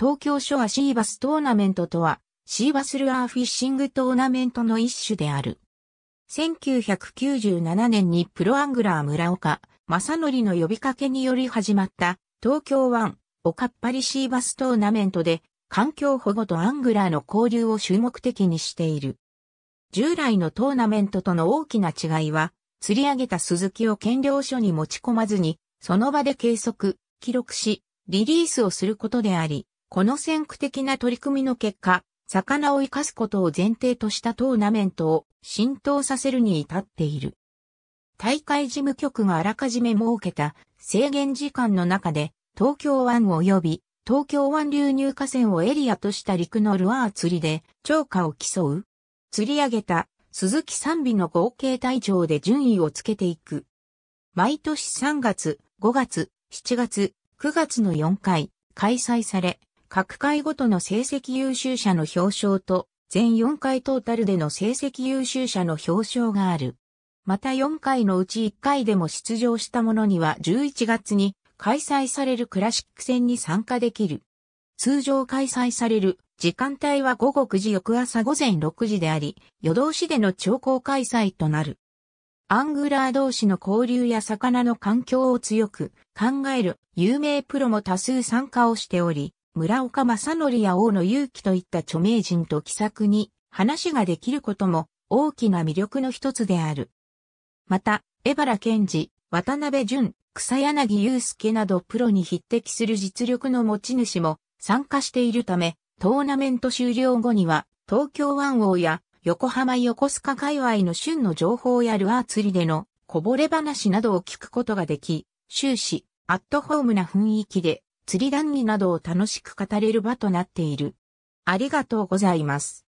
東京書はシーバストーナメントとは、シーバスルアーフィッシングトーナメントの一種である。1997年にプロアングラー村岡、正則の呼びかけにより始まった東京湾、おかっぱりシーバストーナメントで、環境保護とアングラーの交流を主目的にしている。従来のトーナメントとの大きな違いは、釣り上げた鈴木を検量所に持ち込まずに、その場で計測、記録し、リリースをすることであり、この先駆的な取り組みの結果、魚を生かすことを前提としたトーナメントを浸透させるに至っている。大会事務局があらかじめ設けた制限時間の中で東京湾及び東京湾流入河川をエリアとした陸のルアー釣りで釣果を競う。釣り上げた鈴木賛美の合計体調で順位をつけていく。毎年3月、5月、7月、9月の4回開催され、各回ごとの成績優秀者の表彰と、全4回トータルでの成績優秀者の表彰がある。また4回のうち1回でも出場した者には11月に開催されるクラシック戦に参加できる。通常開催される時間帯は午後9時翌朝午前6時であり、夜通しでの長考開催となる。アングラー同士の交流や魚の環境を強く考える有名プロも多数参加をしており、村岡正則や大野勇気といった著名人と気さくに話ができることも大きな魅力の一つである。また、江原健治、渡辺淳、草柳祐介などプロに匹敵する実力の持ち主も参加しているため、トーナメント終了後には東京湾王や横浜横須賀界隈の旬の情報やルアー釣りでのこぼれ話などを聞くことができ、終始、アットホームな雰囲気で釣り談義などを楽しく語れる場となっている。ありがとうございます。